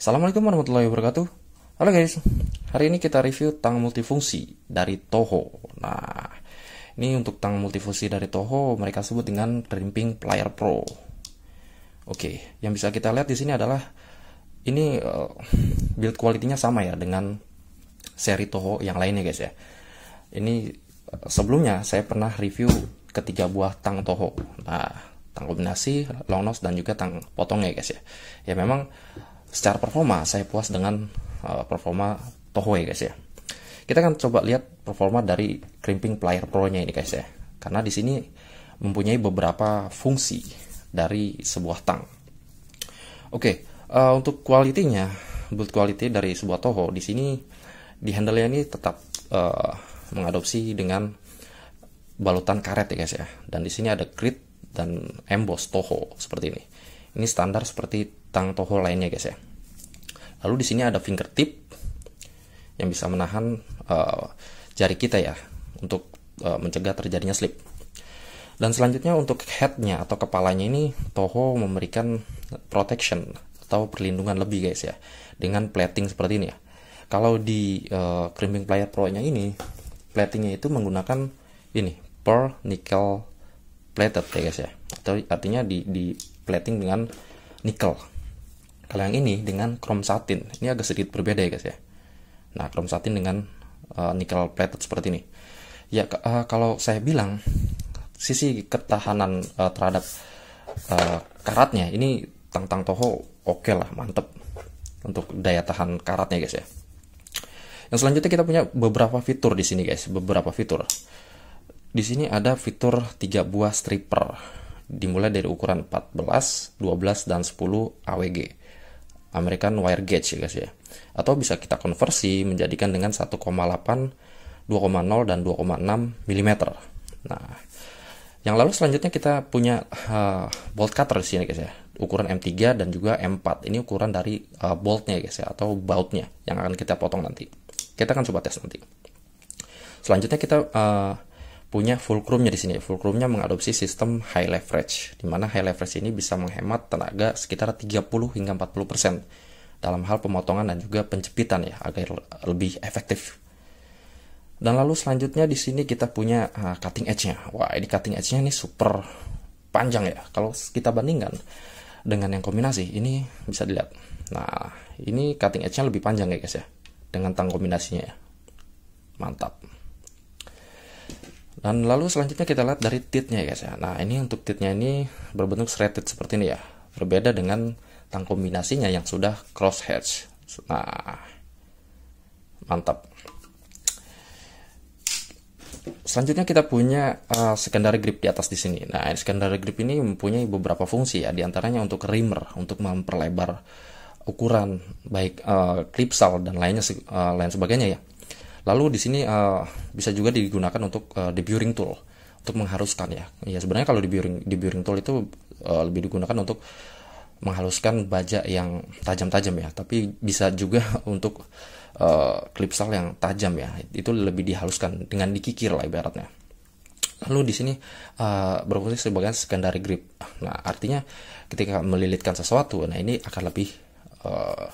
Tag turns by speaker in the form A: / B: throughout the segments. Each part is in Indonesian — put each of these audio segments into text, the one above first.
A: Assalamualaikum warahmatullahi wabarakatuh Halo guys, hari ini kita review tang multifungsi dari Toho Nah, ini untuk tang multifungsi dari Toho mereka sebut dengan Drimping Player Pro Oke, yang bisa kita lihat di sini adalah Ini eh, build quality-nya sama ya dengan seri Toho yang lainnya guys ya Ini eh, sebelumnya saya pernah review ketiga buah tang Toho Nah, tang kombinasi, long nose, dan juga tang potongnya guys ya Ya memang secara performa saya puas dengan uh, performa Tohoe guys ya. Kita akan coba lihat performa dari crimping player pro-nya ini guys ya. Karena di sini mempunyai beberapa fungsi dari sebuah tang. Oke, okay, uh, eh, untuk kualitinya, build quality dari sebuah Toho di sini di handle nya ini tetap uh, mengadopsi dengan balutan karet ya guys ya. Dan di sini ada grid dan emboss Toho seperti ini. Ini standar seperti tang toho lainnya guys ya. Lalu di sini ada fingertip yang bisa menahan uh, jari kita ya untuk uh, mencegah terjadinya slip. Dan selanjutnya untuk headnya atau kepalanya ini Toho memberikan protection atau perlindungan lebih guys ya dengan plating seperti ini ya. Kalau di uh, crimping Player pro-nya ini platingnya itu menggunakan ini per nickel plated ya guys ya. Atau artinya di di plating dengan nickel kalau yang ini dengan chrome satin ini agak sedikit berbeda ya guys ya nah chrome satin dengan uh, eh, nickel plated seperti ini ya uh, kalau saya bilang sisi ketahanan uh, terhadap uh, karatnya ini tang tang toho oke okay lah mantep untuk daya tahan karatnya guys ya yang selanjutnya kita punya beberapa fitur di sini guys beberapa fitur di sini ada fitur 3 buah stripper dimulai dari ukuran 14, 12, dan 10 AWG. American wire gauge ya guys ya. Atau bisa kita konversi menjadikan dengan 1,8, 2,0 dan 2,6 mm. Nah, yang lalu selanjutnya kita punya uh, bolt cutter di sini guys ya. Ukuran M3 dan juga M4. Ini ukuran dari uh, boltnya guys ya atau bautnya yang akan kita potong nanti. Kita akan coba tes nanti. Selanjutnya kita uh, punya fulcrumnya di sini. Fulcrumnya mengadopsi sistem high leverage, di mana high leverage ini bisa menghemat tenaga sekitar 30 hingga 40 persen dalam hal pemotongan dan juga pencepitan ya agar lebih efektif. Dan lalu selanjutnya di sini kita punya uh, cutting edge-nya. Wah, ini cutting edge-nya ini super panjang ya. Kalau kita bandingkan dengan yang kombinasi, ini bisa dilihat. Nah, ini cutting edge-nya lebih panjang ya guys ya. Dengan tang kombinasinya ya. Mantap. Dan lalu selanjutnya kita lihat dari titnya ya guys ya. Nah ini untuk titnya ini berbentuk threaded seperti ini ya. Berbeda dengan tang kombinasinya yang sudah cross hatch. Nah mantap. Selanjutnya kita punya uh, secondary grip di atas di sini. Nah secondary grip ini mempunyai beberapa fungsi ya. Di antaranya untuk rimmer untuk memperlebar ukuran baik uh, sal dan lainnya uh, lain sebagainya ya Lalu di sini uh, bisa juga digunakan untuk uh, deburing tool untuk mengharuskan ya. Ya sebenarnya kalau deburing deburing tool itu uh, lebih digunakan untuk menghaluskan baja yang tajam-tajam ya, tapi bisa juga untuk uh, klipsal yang tajam ya. Itu lebih dihaluskan dengan dikikir lah ibaratnya. Lalu di sini uh, berfungsi sebagai secondary grip. Nah, artinya ketika melilitkan sesuatu, nah ini akan lebih uh,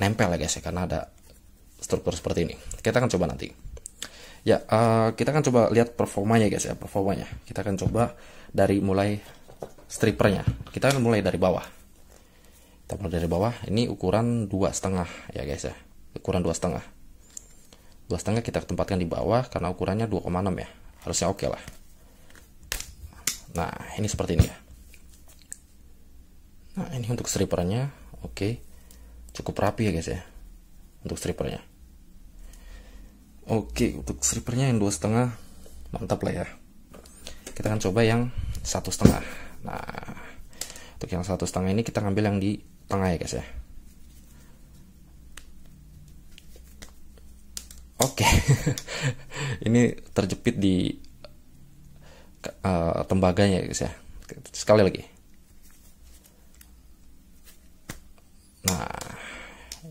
A: nempel ya guys ya karena ada struktur seperti ini. Kita akan coba nanti. Ya, uh, kita akan coba lihat performanya guys ya, performanya. Kita akan coba dari mulai stripernya. Kita akan mulai dari bawah. Kita mulai dari bawah. Ini ukuran dua setengah ya guys ya. Ukuran dua setengah. Dua setengah kita tempatkan di bawah karena ukurannya 2,6 ya. Harusnya oke okay lah. Nah, ini seperti ini ya. Nah, ini untuk stripernya. Oke. Okay. Cukup rapi ya guys ya. Untuk stripernya. Oke, untuk slippernya yang dua setengah mantap lah ya. Kita akan coba yang satu setengah. Nah, untuk yang satu setengah ini kita ngambil yang di tengah ya guys ya. Oke, ini terjepit di uh, tembaganya ya guys ya. Sekali lagi. Nah,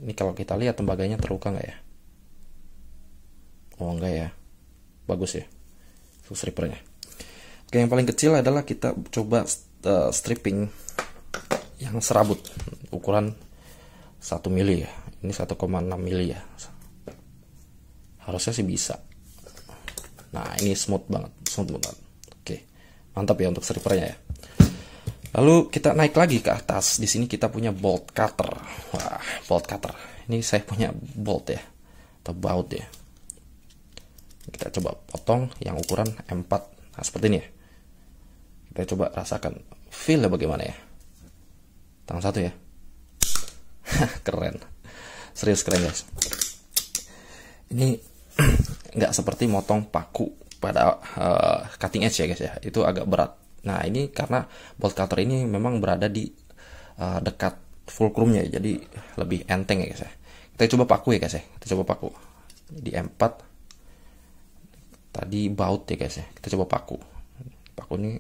A: ini kalau kita lihat tembaganya terluka nggak ya? Oh enggak ya. Bagus ya. Strippernya. Oke, yang paling kecil adalah kita coba eh, stripping yang serabut ukuran 1 mili ya. Ini 1,6 mili ya. Harusnya sih bisa. Nah, ini smooth banget, smooth banget. Oke. Mantap ya untuk strippernya ya. Lalu kita naik lagi ke atas. Di sini kita punya bolt cutter. Wah, bolt cutter. Ini saya punya bolt ya. Atau baut ya kita coba potong yang ukuran M4 nah seperti ini ya kita coba rasakan feelnya bagaimana ya tangan satu ya keren serius keren guys ini nggak seperti motong paku pada uh, cutting edge ya guys ya itu agak berat nah ini karena bolt cutter ini memang berada di uh, dekat ya jadi lebih enteng ya guys ya kita coba paku ya guys ya kita coba paku di M4 tadi baut ya guys ya kita coba paku paku ini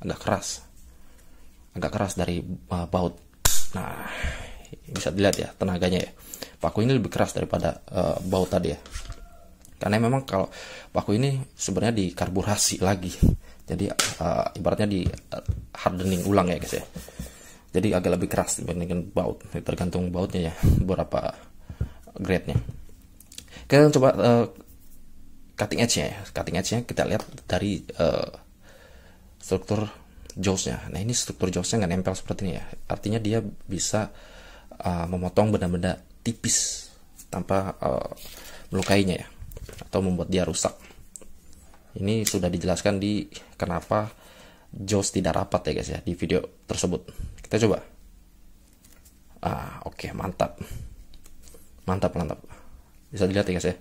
A: agak keras agak keras dari uh, baut nah bisa dilihat ya tenaganya ya paku ini lebih keras daripada uh, baut tadi ya karena memang kalau paku ini sebenarnya dikarburasi lagi jadi uh, ibaratnya di uh, hardening ulang ya guys ya jadi agak lebih keras dibandingkan baut tergantung bautnya ya berapa grade nya kita coba uh, cutting edge-nya ya. Cutting edge-nya kita lihat dari uh, struktur jaws-nya. Nah, ini struktur jaws-nya nggak nempel seperti ini ya. Artinya dia bisa uh, memotong benda-benda tipis tanpa uh, melukainya ya atau membuat dia rusak. Ini sudah dijelaskan di kenapa jaws tidak rapat ya guys ya di video tersebut. Kita coba. Ah, oke, okay, mantap. Mantap, mantap. Bisa dilihat ya guys ya.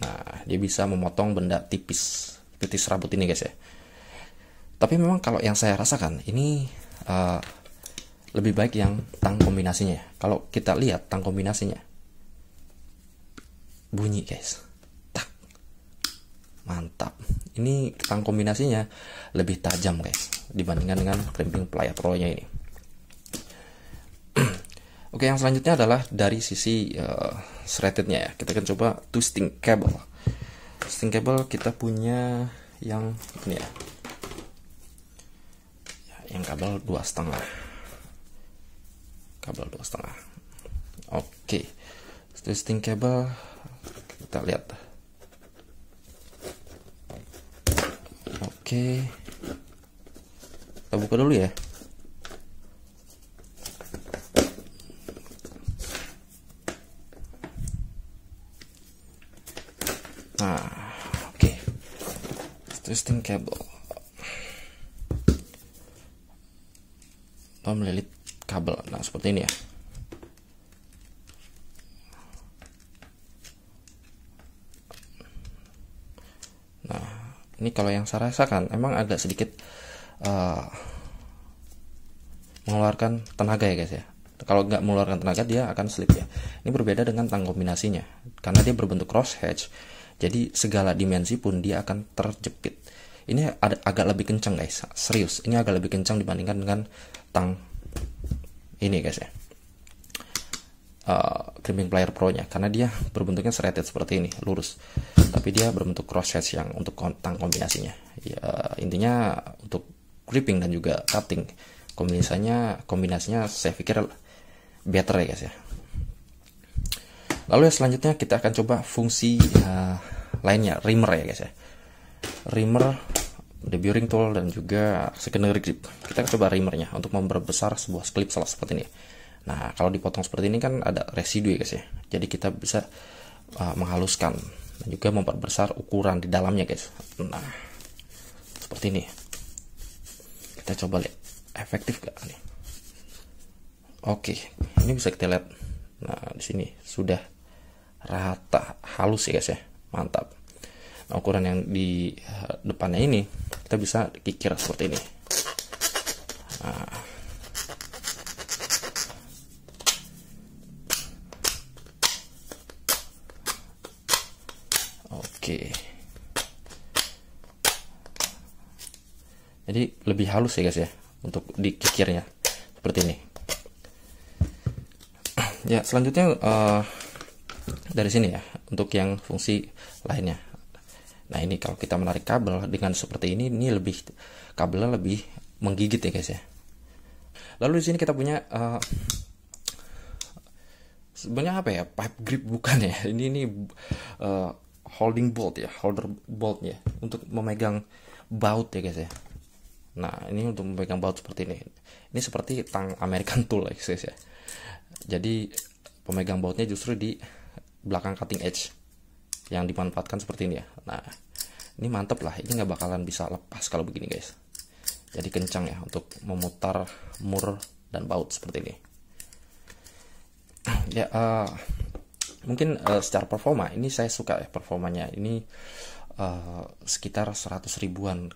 A: Nah, dia bisa memotong benda tipis, tipis rambut ini guys ya. Tapi memang kalau yang saya rasakan ini uh, lebih baik yang tang kombinasinya. Kalau kita lihat tang kombinasinya bunyi guys. Tak. Mantap. Ini tang kombinasinya lebih tajam guys dibandingkan dengan krimping playa pro-nya ini. Oke, yang selanjutnya adalah dari sisi uh, ya. Kita akan coba twisting cable. Twisting cable kita punya yang ini ya. ya yang kabel dua setengah. Kabel dua setengah. Oke, twisting cable kita lihat. Oke, kita buka dulu ya. Nah, oke. Okay. Twisting cable. Atau melilit kabel. Nah, seperti ini ya. Nah, ini kalau yang saya rasakan emang agak sedikit uh, mengeluarkan tenaga ya guys ya. Kalau nggak mengeluarkan tenaga dia akan slip ya. Ini berbeda dengan tang kombinasinya karena dia berbentuk cross hatch. Jadi segala dimensi pun dia akan terjepit. Ini ada, agak lebih kencang guys, serius. Ini agak lebih kencang dibandingkan dengan tang ini guys ya. Uh, player Player pro nya karena dia berbentuknya serrated seperti ini lurus tapi dia berbentuk crosses yang untuk tang kombinasinya ya, intinya untuk gripping dan juga cutting kombinasinya kombinasinya saya pikir better ya guys ya Lalu yang selanjutnya kita akan coba fungsi uh, lainnya, rimmer ya guys ya. Rimmer, deburing tool dan juga secondary grip. Kita akan coba rimmernya untuk memperbesar sebuah clip salah seperti ini. Nah, kalau dipotong seperti ini kan ada residu ya guys ya. Jadi kita bisa uh, menghaluskan dan juga memperbesar ukuran di dalamnya guys. Nah, seperti ini. Kita coba lihat efektif gak nih. Oke, ini bisa kita lihat. Nah, di sini sudah rata halus ya guys ya mantap nah, ukuran yang di eh, depannya ini kita bisa kikir seperti ini nah. oke jadi lebih halus ya guys ya untuk dikikirnya seperti ini ya selanjutnya uh, dari sini ya untuk yang fungsi lainnya nah ini kalau kita menarik kabel dengan seperti ini ini lebih kabelnya lebih menggigit ya guys ya lalu di sini kita punya uh, sebenarnya apa ya pipe grip bukan ya ini ini uh, holding bolt ya holder bolt ya untuk memegang baut ya guys ya nah ini untuk memegang baut seperti ini ini seperti tang American tool ya guys ya jadi pemegang bautnya justru di belakang cutting edge yang dimanfaatkan seperti ini ya nah ini mantep lah ini nggak bakalan bisa lepas kalau begini guys jadi kencang ya untuk memutar mur dan baut seperti ini ya uh, mungkin uh, secara performa ini saya suka ya performanya ini uh, sekitar 100 ribuan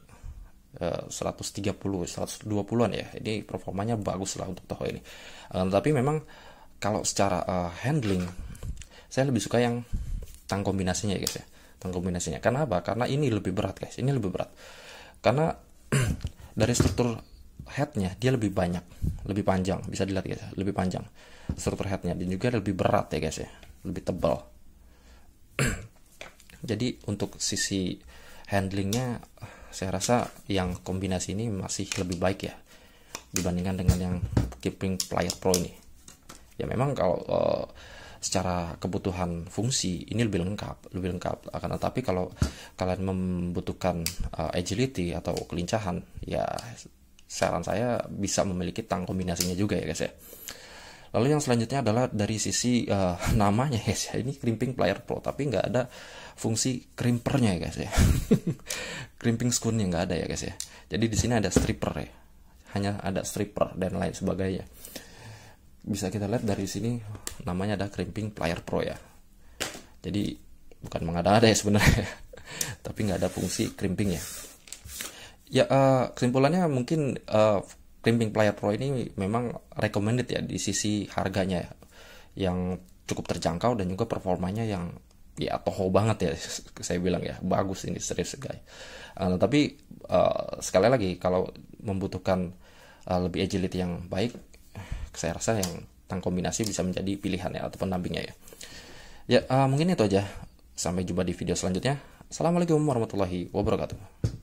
A: uh, 130 120-an ya ini performanya bagus lah untuk Toho ini uh, tapi memang kalau secara uh, handling saya lebih suka yang tang kombinasinya ya guys ya tang kombinasinya karena apa karena ini lebih berat guys ini lebih berat karena dari struktur headnya dia lebih banyak lebih panjang bisa dilihat guys ya. lebih panjang struktur headnya dan juga lebih berat ya guys ya lebih tebal jadi untuk sisi handlingnya saya rasa yang kombinasi ini masih lebih baik ya dibandingkan dengan yang keeping player Pro ini ya memang kalau uh, secara kebutuhan fungsi ini lebih lengkap, lebih lengkap. Akan tetapi kalau kalian membutuhkan uh, agility atau kelincahan, ya saran saya bisa memiliki tang kombinasinya juga ya guys ya. Lalu yang selanjutnya adalah dari sisi uh, namanya guys ya. Ini crimping player pro tapi nggak ada fungsi crimpernya ya guys ya. crimping skunnya nggak ada ya guys ya. Jadi di sini ada stripper ya. Hanya ada stripper dan lain sebagainya bisa kita lihat dari sini namanya ada crimping player pro ya jadi bukan mengada-ada ya sebenarnya tapi nggak ada fungsi crimping ya ya uh, kesimpulannya mungkin uh, crimping player pro ini memang recommended ya di sisi harganya ya, yang cukup terjangkau dan juga performanya yang ya toho banget ya saya bilang ya bagus ini serius guys uh, tapi uh, sekali lagi kalau membutuhkan uh, lebih agility yang baik saya rasa yang tentang kombinasi bisa menjadi pilihan ya ataupun pendampingnya ya. Ya, uh, mungkin itu aja. Sampai jumpa di video selanjutnya. Assalamualaikum warahmatullahi wabarakatuh.